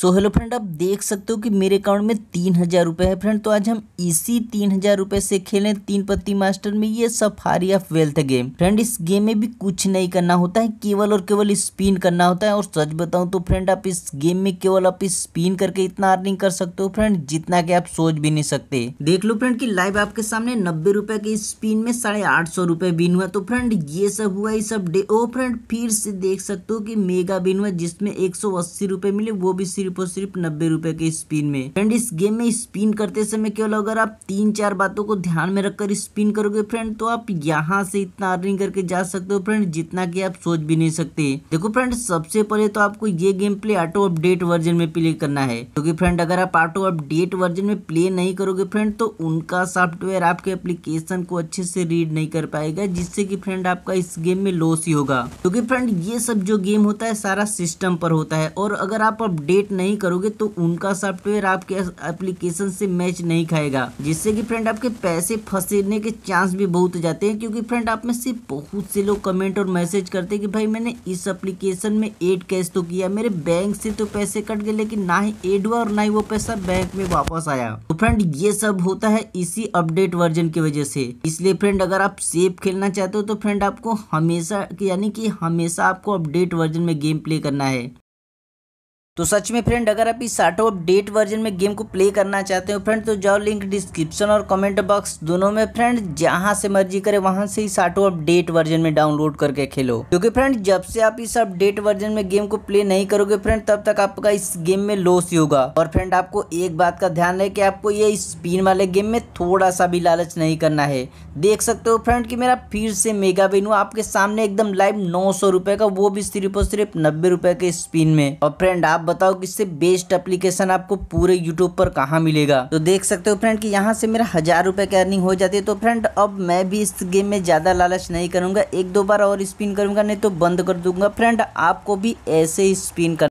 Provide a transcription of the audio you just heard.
so hello friend आप देख सकते हो कि मेरे अकाउंट में तीन हज़ार रुपये है फ्रेंड तो आज हम इसी तीन हज़ार रुपये से खेलें तीन पत्ती मास्टर में ये safari of wealth game friend इस गेम में भी कुछ नहीं करना होता है केवल और केवल स्पिन करना होता है और सच बताऊं तो फ्रेंड आप इस गेम में केवल आप स्पिन करके इतना अर्निंग कर सकते हो फ्रेंड जितना कि आप सोच भी नहीं सकते देख लो फ्रेंड की लाइव आपके सामने नब्बे रुपये के स्पिन में साढ़े आठ सौ रुपये बिन हुआ तो फ्रेंड ये सब हुआ ये सब डे ओ फ्रेंड फिर से देख सकते हो कि मेगा बिन हुआ जिसमें एक सौ अस्सी रुपये मिले वो भी सिर्फ और सिर्फ नब्बे रुपए के स्पिन में फ्रेंड इस गेम में स्पिन करते समय केवल अगर आप तीन चार बातों को ध्यान में रखकर स्पिन करोगे फ्रेंड तो आप यहाँ से इतना अर्निंग करके जा सकते हो फ्रेंड जितना की आप सोच भी नहीं सकते देखो फ्रेंड सबसे पहले तो आपको ये game play auto update version में प्ले करना है क्योंकि फ्रेंड अगर आप ऑटो अपडेट वर्जन में प्ले नहीं करोगे फ्रेंड तो उनका सॉफ्टवेयर आपके एप्लीकेशन को अच्छे से रीड नहीं कर पाएगा जिससे कि फ्रेंड आपका इस गेम में लॉस ही होगा क्योंकि फ्रेंड ये सब जो गेम होता है सारा सिस्टम पर होता है और अगर आप अपडेट नहीं करोगे तो उनका सॉफ्टवेयर आपके एप्लीकेशन से मैच नहीं खाएगा जिससे कि फ्रेंड आपके पैसे फंसने के चांस भी बहुत जाते हैं क्योंकि फ्रेंड आप में से बहुत से लोग कमेंट और मैसेज करते हैं कि भाई मैंने इस एप्लीकेशन में एड कैश तो किया मेरे बैंक से तो पैसे कट गए लेकिन ना ही एड हुआ और ना ही वो पैसा बैंक में वापस आया तो फ्रेंड ये सब होता है इसी अपडेट वर्जन की वजह से इसलिए फ्रेंड अगर आप सेफ खेलना चाहते हो तो फ्रेंड आपको हमेशा यानी कि हमेशा आपको अपडेट वर्जन में गेम प्ले करना है तो सच में फ्रेंड अगर आप इस साठों अपडेट वर्जन में गेम को प्ले करना चाहते हो फ्रेंड तो जाओ लिंक डिस्क्रिप्शन और कमेंट बॉक्स दोनों में फ्रेंड जहां से मर्जी करे वहां से इस साठों अपडेट वर्जन में डाउनलोड करके खेलो क्योंकि फ्रेंड जब से आप इस अपडेट वर्जन में गेम को प्ले नहीं करोगे फ्रेंड तब तक आपका इस गेम में लॉस ही होगा और फ्रेंड आपको एक बात का ध्यान है की आपको ये स्पिन वाले गेम में थोड़ा सा भी लालच नहीं करना है देख सकते हो फ्रेंड की मेरा फिर से मेगा बेनू आपके सामने एकदम लाइव नौ सौ रुपए का वो भी सिर्फ और सिर्फ नब्बे रुपए के स्पिन में और फ्रेंड आप बताओ कि इससे बेस्ट एप्लीकेशन आपको पूरे यूट्यूब पर कहा मिलेगा तो देख सकते हो फ्रेंड कि यहाँ से मेरा हजार रुपए की अर्निंग हो जाती है तो फ्रेंड अब मैं भी इस गेम में ज़्यादा लालच नहीं करूंगा एक दो बार और स्पिन करूंगा नहीं तो बंद कर दूंगा फ्रेंड आपको भी ऐसे ही स्पिन कर